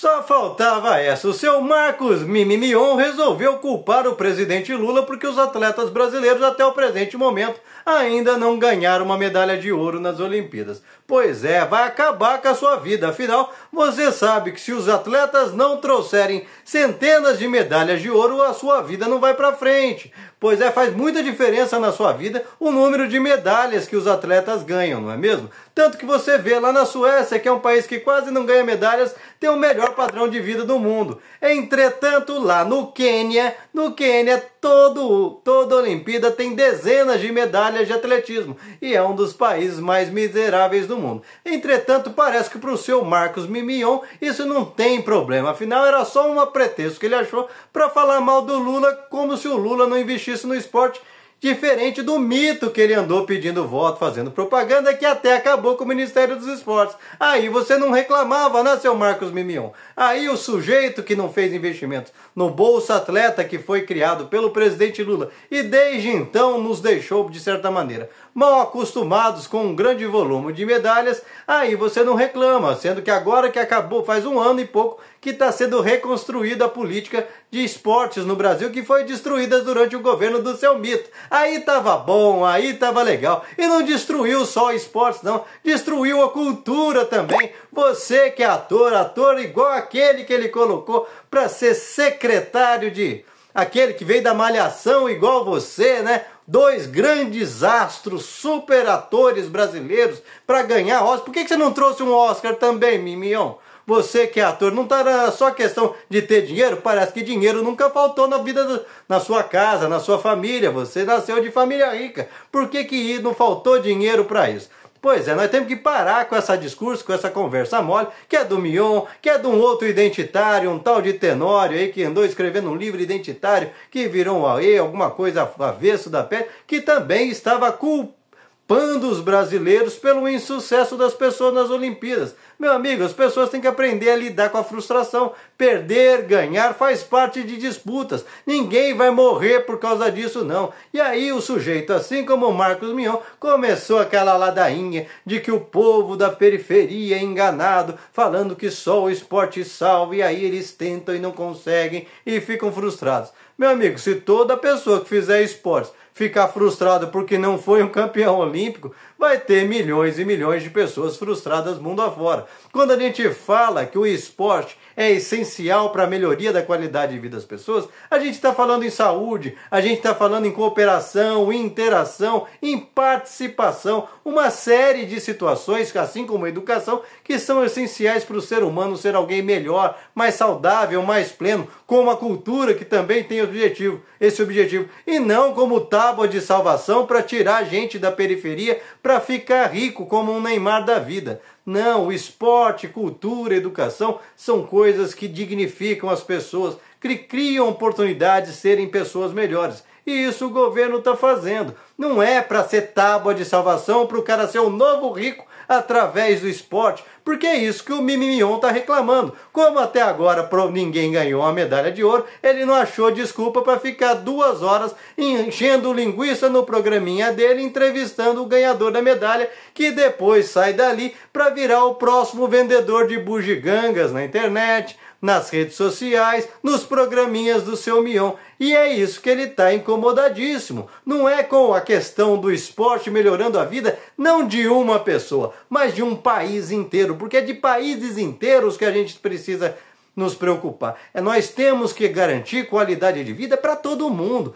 Só faltava essa. O seu Marcos Mimimion resolveu culpar o presidente Lula porque os atletas brasileiros até o presente momento ainda não ganharam uma medalha de ouro nas Olimpíadas. Pois é, vai acabar com a sua vida. Afinal, você sabe que se os atletas não trouxerem centenas de medalhas de ouro, a sua vida não vai para frente. Pois é, faz muita diferença na sua vida o número de medalhas que os atletas ganham, não é mesmo? Tanto que você vê lá na Suécia, que é um país que quase não ganha medalhas, tem o melhor padrão de vida do mundo. Entretanto, lá no Quênia, no Quênia, todo, toda Olimpíada tem dezenas de medalhas de atletismo e é um dos países mais miseráveis do mundo. Entretanto, parece que para o seu Marcos Mimion isso não tem problema, afinal era só um pretexto que ele achou para falar mal do Lula, como se o Lula não investisse no esporte Diferente do mito que ele andou pedindo voto, fazendo propaganda, que até acabou com o Ministério dos Esportes. Aí você não reclamava, né, seu Marcos Mimion? Aí o sujeito que não fez investimentos no Bolsa Atleta, que foi criado pelo presidente Lula, e desde então nos deixou, de certa maneira, mal acostumados com um grande volume de medalhas, aí você não reclama, sendo que agora que acabou, faz um ano e pouco, que está sendo reconstruída a política de esportes no Brasil, que foi destruída durante o governo do seu mito aí tava bom, aí tava legal. E não destruiu só o esporte, não. Destruiu a cultura também. Você que é ator, ator igual aquele que ele colocou para ser secretário de. Aquele que veio da Malhação igual você, né? dois grandes astros, super atores brasileiros para ganhar Oscar. Por que, que você não trouxe um Oscar também, Mimion? Você que é ator, não está só questão de ter dinheiro, parece que dinheiro nunca faltou na vida, do, na sua casa, na sua família. Você nasceu de família rica. Por que, que não faltou dinheiro para isso? Pois é, nós temos que parar com essa discurso, com essa conversa mole, que é do Mion, que é de um outro identitário, um tal de Tenório aí que andou escrevendo um livro identitário, que virou um aê alguma coisa avesso da pele, que também estava culpado culpando os brasileiros pelo insucesso das pessoas nas Olimpíadas. Meu amigo, as pessoas têm que aprender a lidar com a frustração. Perder, ganhar faz parte de disputas. Ninguém vai morrer por causa disso, não. E aí o sujeito, assim como o Marcos Mion, começou aquela ladainha de que o povo da periferia é enganado, falando que só o esporte salva, e aí eles tentam e não conseguem e ficam frustrados. Meu amigo, se toda pessoa que fizer esportes ficar frustrada porque não foi um campeão olímpico, vai ter milhões e milhões de pessoas frustradas mundo afora. Quando a gente fala que o esporte é essencial para a melhoria da qualidade de vida das pessoas, a gente está falando em saúde, a gente está falando em cooperação, em interação, em participação, uma série de situações, assim como a educação, que são essenciais para o ser humano ser alguém melhor, mais saudável, mais pleno, com uma cultura que também tem objetivo, esse objetivo, e não como tábua de salvação para tirar a gente da periferia, para ficar rico como um Neymar da vida. Não, esporte, cultura, educação são coisas que dignificam as pessoas, que criam oportunidades de serem pessoas melhores. E isso o governo está fazendo. Não é para ser tábua de salvação para o cara ser o novo rico através do esporte, porque é isso que o Mimimion está reclamando. Como até agora ninguém ganhou a medalha de ouro, ele não achou desculpa para ficar duas horas enchendo linguiça no programinha dele, entrevistando o ganhador da medalha, que depois sai dali para virar o próximo vendedor de bugigangas na internet, nas redes sociais, nos programinhas do seu Mion. E é isso que ele está incomodadíssimo. Não é com a questão do esporte melhorando a vida, não de uma pessoa, mas de um país inteiro, porque é de países inteiros que a gente precisa nos preocupar. É nós temos que garantir qualidade de vida para todo mundo,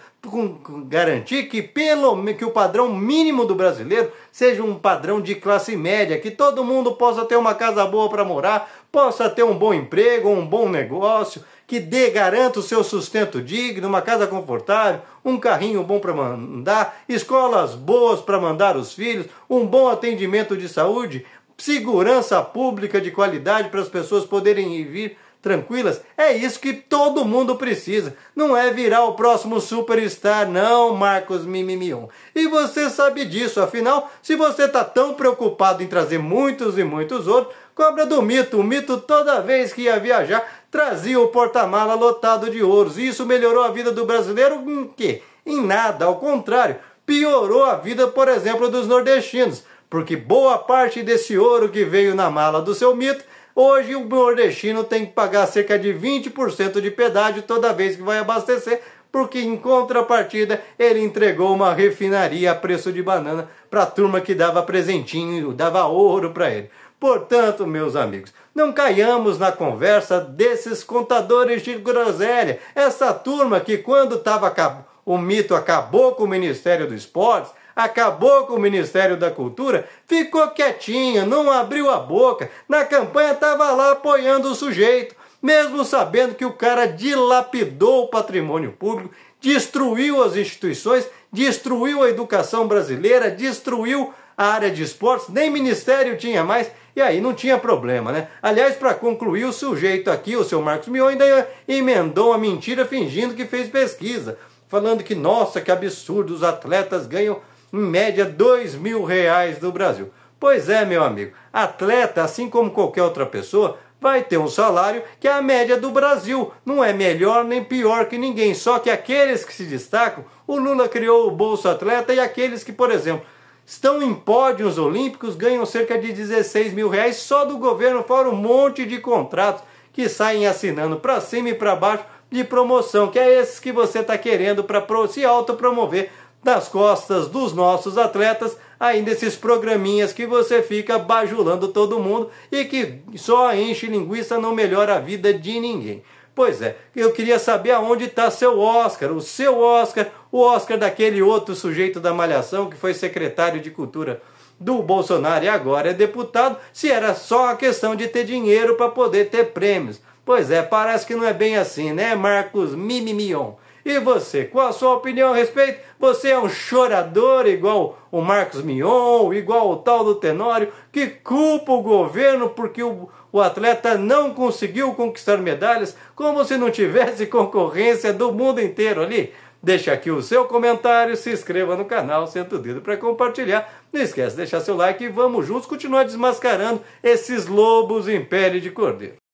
garantir que pelo que o padrão mínimo do brasileiro seja um padrão de classe média, que todo mundo possa ter uma casa boa para morar, possa ter um bom emprego, um bom negócio, que dê garanta o seu sustento digno, uma casa confortável, um carrinho bom para mandar, escolas boas para mandar os filhos, um bom atendimento de saúde, segurança pública de qualidade para as pessoas poderem ir vir tranquilas, é isso que todo mundo precisa. Não é virar o próximo superstar, não, Marcos Mimimion. E você sabe disso, afinal, se você está tão preocupado em trazer muitos e muitos outros, cobra do mito. O mito, toda vez que ia viajar, trazia o porta-mala lotado de ouros. E isso melhorou a vida do brasileiro em quê? Em nada, ao contrário, piorou a vida, por exemplo, dos nordestinos porque boa parte desse ouro que veio na mala do seu mito Hoje o nordestino tem que pagar cerca de 20% de pedágio toda vez que vai abastecer, porque em contrapartida ele entregou uma refinaria a preço de banana para a turma que dava presentinho, dava ouro para ele. Portanto, meus amigos, não caiamos na conversa desses contadores de groselha, essa turma que quando tava, o mito acabou com o Ministério dos Esportes, acabou com o Ministério da Cultura, ficou quietinha, não abriu a boca, na campanha estava lá apoiando o sujeito, mesmo sabendo que o cara dilapidou o patrimônio público, destruiu as instituições, destruiu a educação brasileira, destruiu a área de esportes, nem ministério tinha mais, e aí não tinha problema, né? Aliás, para concluir, o sujeito aqui, o seu Marcos Mion, ainda emendou a mentira fingindo que fez pesquisa, falando que, nossa, que absurdo, os atletas ganham em média dois mil reais do Brasil. Pois é, meu amigo, atleta, assim como qualquer outra pessoa, vai ter um salário que é a média do Brasil. Não é melhor nem pior que ninguém. Só que aqueles que se destacam, o Lula criou o Bolsa Atleta e aqueles que, por exemplo, estão em pódios olímpicos ganham cerca de 16 mil reais só do governo, fora um monte de contratos que saem assinando para cima e para baixo de promoção, que é esses que você está querendo para se autopromover nas costas dos nossos atletas ainda esses programinhas que você fica bajulando todo mundo e que só enche linguiça, não melhora a vida de ninguém. Pois é, eu queria saber aonde está seu Oscar, o seu Oscar, o Oscar daquele outro sujeito da Malhação que foi secretário de Cultura do Bolsonaro e agora é deputado, se era só a questão de ter dinheiro para poder ter prêmios. Pois é, parece que não é bem assim, né, Marcos Mimimion? E você, qual a sua opinião a respeito? Você é um chorador igual o Marcos Mion, igual o tal do Tenório, que culpa o governo porque o, o atleta não conseguiu conquistar medalhas, como se não tivesse concorrência do mundo inteiro ali. Deixe aqui o seu comentário, se inscreva no canal, senta o dedo para compartilhar. Não esquece de deixar seu like e vamos juntos continuar desmascarando esses lobos em pele de cordeiro.